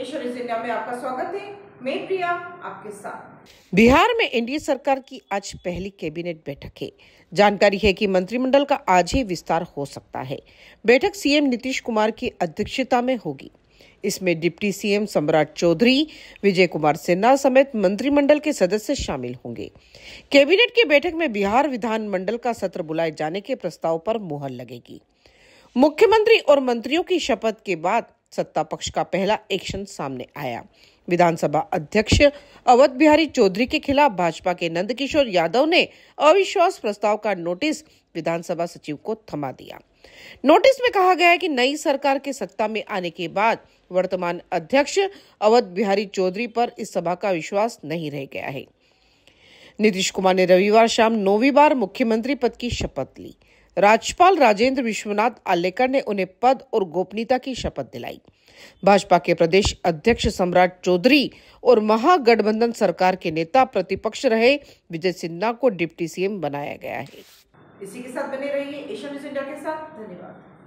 ईश्वर में आपका स्वागत है मैं प्रिया आपके साथ बिहार में एनडीए सरकार की आज पहली कैबिनेट बैठक है जानकारी है कि मंत्रिमंडल का आज ही विस्तार हो सकता है बैठक सीएम नीतीश कुमार की अध्यक्षता में होगी इसमें डिप्टी सीएम सम्राट चौधरी विजय कुमार सिन्हा समेत मंत्रिमंडल के सदस्य शामिल होंगे कैबिनेट की बैठक में बिहार विधानमंडल का सत्र बुलाए जाने के प्रस्ताव पर मुहर लगेगी मुख्यमंत्री और मंत्रियों की शपथ के बाद सत्ता पक्ष का पहला एक्शन सामने आया विधानसभा अध्यक्ष अवध बिहारी चौधरी के खिलाफ भाजपा के नंदकिशोर यादव ने अविश्वास प्रस्ताव का नोटिस विधानसभा सचिव को थमा दिया नोटिस में कहा गया है कि नई सरकार के सत्ता में आने के बाद वर्तमान अध्यक्ष अवध बिहारी चौधरी पर इस सभा का विश्वास नहीं रह गया है नीतीश कुमार ने रविवार शाम नौवीं बार मुख्यमंत्री पद की शपथ ली राज्यपाल राजेंद्र विश्वनाथ आलेकर ने उन्हें पद और गोपनीयता की शपथ दिलाई भाजपा के प्रदेश अध्यक्ष सम्राट चौधरी और महागठबंधन सरकार के नेता प्रतिपक्ष रहे विजय सिन्हा को डिप्टी सीएम बनाया गया है इसी के साथ बने रहिए एशिया न्यूज इंडिया के साथ धन्यवाद